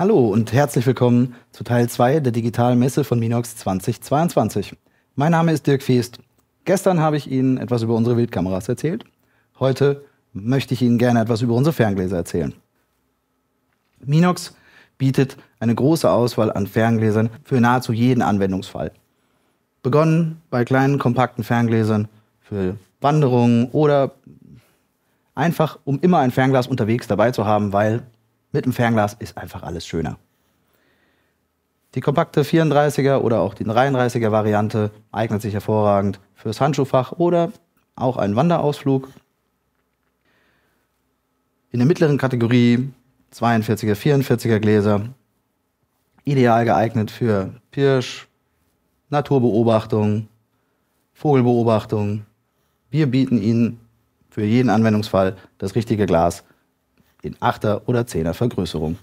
Hallo und herzlich willkommen zu Teil 2 der digitalen Messe von Minox 2022. Mein Name ist Dirk Feest. Gestern habe ich Ihnen etwas über unsere Wildkameras erzählt. Heute möchte ich Ihnen gerne etwas über unsere Ferngläser erzählen. Minox bietet eine große Auswahl an Ferngläsern für nahezu jeden Anwendungsfall. Begonnen bei kleinen, kompakten Ferngläsern für Wanderungen oder einfach, um immer ein Fernglas unterwegs dabei zu haben, weil mit dem Fernglas ist einfach alles schöner. Die kompakte 34er oder auch die 33er Variante eignet sich hervorragend fürs Handschuhfach oder auch einen Wanderausflug. In der mittleren Kategorie 42er, 44er Gläser, ideal geeignet für Pirsch, Naturbeobachtung, Vogelbeobachtung. Wir bieten Ihnen für jeden Anwendungsfall das richtige Glas in 8er oder 10er Vergrößerung.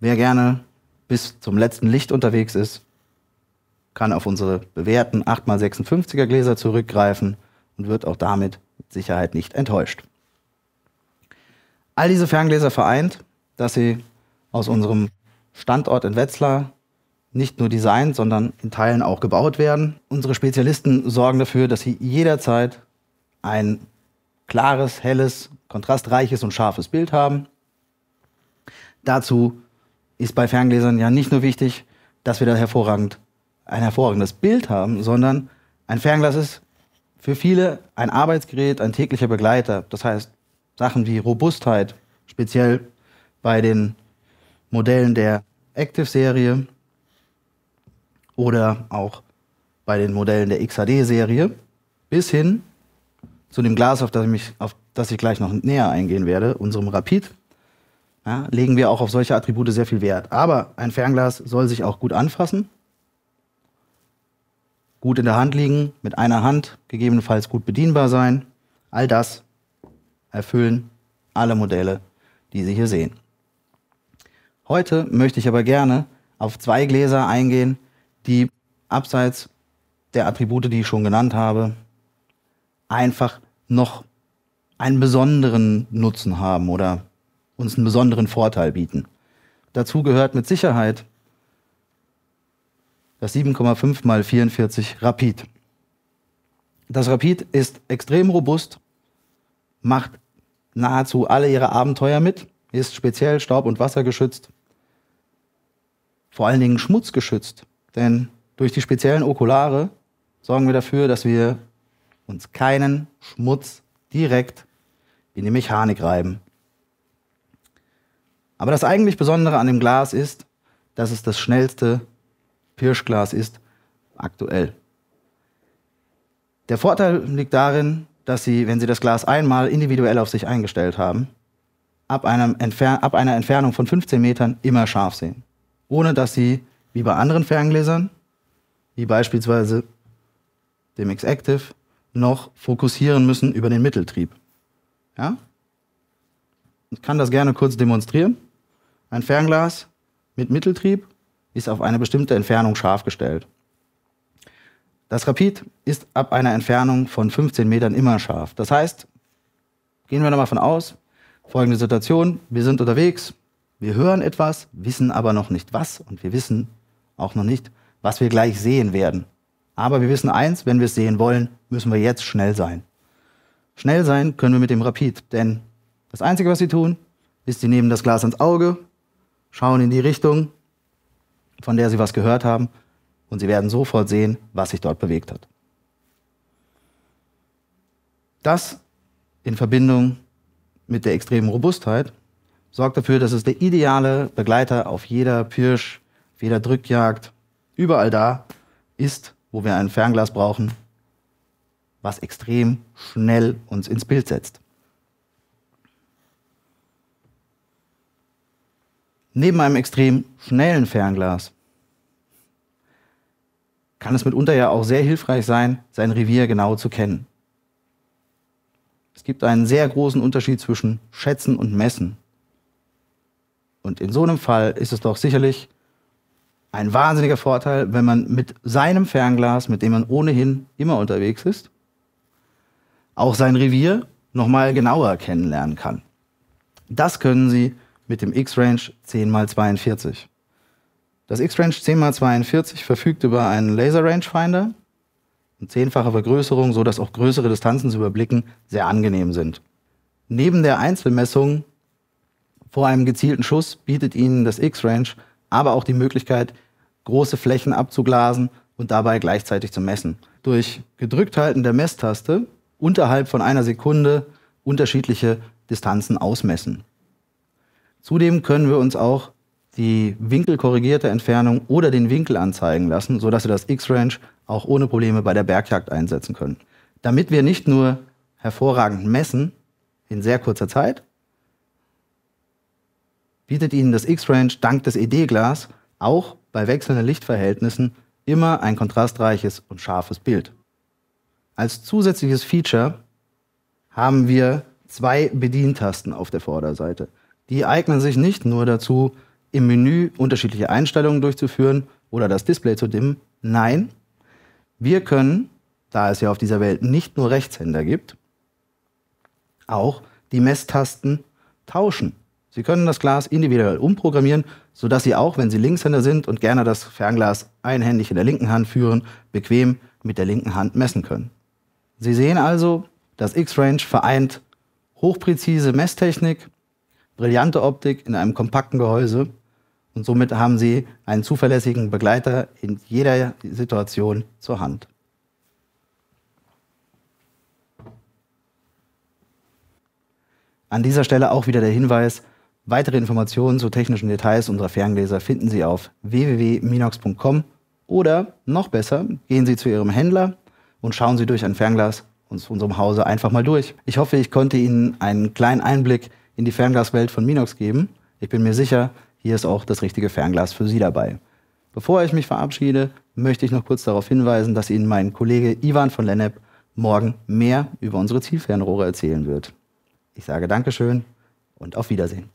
Wer gerne bis zum letzten Licht unterwegs ist, kann auf unsere bewährten 8x56er Gläser zurückgreifen und wird auch damit mit Sicherheit nicht enttäuscht. All diese Ferngläser vereint, dass sie aus unserem Standort in Wetzlar nicht nur designt, sondern in Teilen auch gebaut werden. Unsere Spezialisten sorgen dafür, dass sie jederzeit ein klares, helles, kontrastreiches und scharfes Bild haben. Dazu ist bei Ferngläsern ja nicht nur wichtig, dass wir da hervorragend ein hervorragendes Bild haben, sondern ein Fernglas ist für viele ein Arbeitsgerät, ein täglicher Begleiter. Das heißt, Sachen wie Robustheit, speziell bei den Modellen der Active-Serie oder auch bei den Modellen der xad serie bis hin zu dem Glas, auf das ich, mich, auf das ich gleich noch näher eingehen werde, unserem Rapid, ja, legen wir auch auf solche Attribute sehr viel Wert. Aber ein Fernglas soll sich auch gut anfassen, gut in der Hand liegen, mit einer Hand gegebenenfalls gut bedienbar sein. All das erfüllen alle Modelle, die Sie hier sehen. Heute möchte ich aber gerne auf zwei Gläser eingehen, die abseits der Attribute, die ich schon genannt habe, einfach noch einen besonderen Nutzen haben oder uns einen besonderen Vorteil bieten. Dazu gehört mit Sicherheit das 7,5 mal 44 Rapid. Das Rapid ist extrem robust, macht nahezu alle ihre Abenteuer mit, ist speziell Staub- und Wassergeschützt, vor allen Dingen schmutzgeschützt, denn durch die speziellen Okulare sorgen wir dafür, dass wir uns keinen Schmutz direkt in die Mechanik reiben. Aber das eigentlich Besondere an dem Glas ist, dass es das schnellste Pirschglas ist aktuell. Der Vorteil liegt darin, dass Sie, wenn Sie das Glas einmal individuell auf sich eingestellt haben, ab, ab, einer Entfernung von 15 Metern immer scharf sehen. Ohne dass Sie, wie bei anderen Ferngläsern, wie beispielsweise dem X-Active, noch fokussieren müssen über den Mitteltrieb. Ja? Ich kann das gerne kurz demonstrieren. Ein Fernglas mit Mitteltrieb ist auf eine bestimmte Entfernung scharf gestellt. Das Rapid ist ab einer Entfernung von 15 Metern immer scharf. Das heißt, gehen wir nochmal von aus, folgende Situation, wir sind unterwegs, wir hören etwas, wissen aber noch nicht was und wir wissen auch noch nicht, was wir gleich sehen werden. Aber wir wissen eins, wenn wir es sehen wollen, müssen wir jetzt schnell sein. Schnell sein können wir mit dem Rapid, denn das Einzige, was sie tun, ist, sie nehmen das Glas ans Auge, schauen in die Richtung, von der sie was gehört haben, und sie werden sofort sehen, was sich dort bewegt hat. Das in Verbindung mit der extremen Robustheit sorgt dafür, dass es der ideale Begleiter auf jeder Pirsch, auf jeder Drückjagd, überall da ist, wo wir ein Fernglas brauchen, was extrem schnell uns ins Bild setzt. Neben einem extrem schnellen Fernglas kann es mitunter ja auch sehr hilfreich sein, sein Revier genau zu kennen. Es gibt einen sehr großen Unterschied zwischen Schätzen und Messen. Und in so einem Fall ist es doch sicherlich ein wahnsinniger Vorteil, wenn man mit seinem Fernglas, mit dem man ohnehin immer unterwegs ist, auch sein Revier nochmal genauer kennenlernen kann. Das können Sie mit dem X-Range 10x42. Das X-Range 10x42 verfügt über einen Laser-Rangefinder, eine zehnfache Vergrößerung, sodass auch größere Distanzen zu überblicken sehr angenehm sind. Neben der Einzelmessung vor einem gezielten Schuss bietet Ihnen das X-Range aber auch die Möglichkeit, große Flächen abzuglasen und dabei gleichzeitig zu messen. Durch gedrückt halten der Messtaste unterhalb von einer Sekunde unterschiedliche Distanzen ausmessen. Zudem können wir uns auch die winkelkorrigierte Entfernung oder den Winkel anzeigen lassen, sodass wir das X-Range auch ohne Probleme bei der Bergjagd einsetzen können. Damit wir nicht nur hervorragend messen in sehr kurzer Zeit, bietet Ihnen das X-Range dank des ED-Glas auch bei wechselnden Lichtverhältnissen immer ein kontrastreiches und scharfes Bild. Als zusätzliches Feature haben wir zwei Bedientasten auf der Vorderseite. Die eignen sich nicht nur dazu, im Menü unterschiedliche Einstellungen durchzuführen oder das Display zu dimmen. Nein, wir können, da es ja auf dieser Welt nicht nur Rechtshänder gibt, auch die Messtasten tauschen. Sie können das Glas individuell umprogrammieren, sodass Sie auch, wenn Sie Linkshänder sind und gerne das Fernglas einhändig in der linken Hand führen, bequem mit der linken Hand messen können. Sie sehen also, das X-Range vereint hochpräzise Messtechnik, brillante Optik in einem kompakten Gehäuse und somit haben Sie einen zuverlässigen Begleiter in jeder Situation zur Hand. An dieser Stelle auch wieder der Hinweis, Weitere Informationen zu technischen Details unserer Ferngläser finden Sie auf www.minox.com oder noch besser, gehen Sie zu Ihrem Händler und schauen Sie durch ein Fernglas uns zu unserem Hause einfach mal durch. Ich hoffe, ich konnte Ihnen einen kleinen Einblick in die Fernglaswelt von Minox geben. Ich bin mir sicher, hier ist auch das richtige Fernglas für Sie dabei. Bevor ich mich verabschiede, möchte ich noch kurz darauf hinweisen, dass Ihnen mein Kollege Ivan von Lennep morgen mehr über unsere Zielfernrohre erzählen wird. Ich sage Dankeschön und auf Wiedersehen.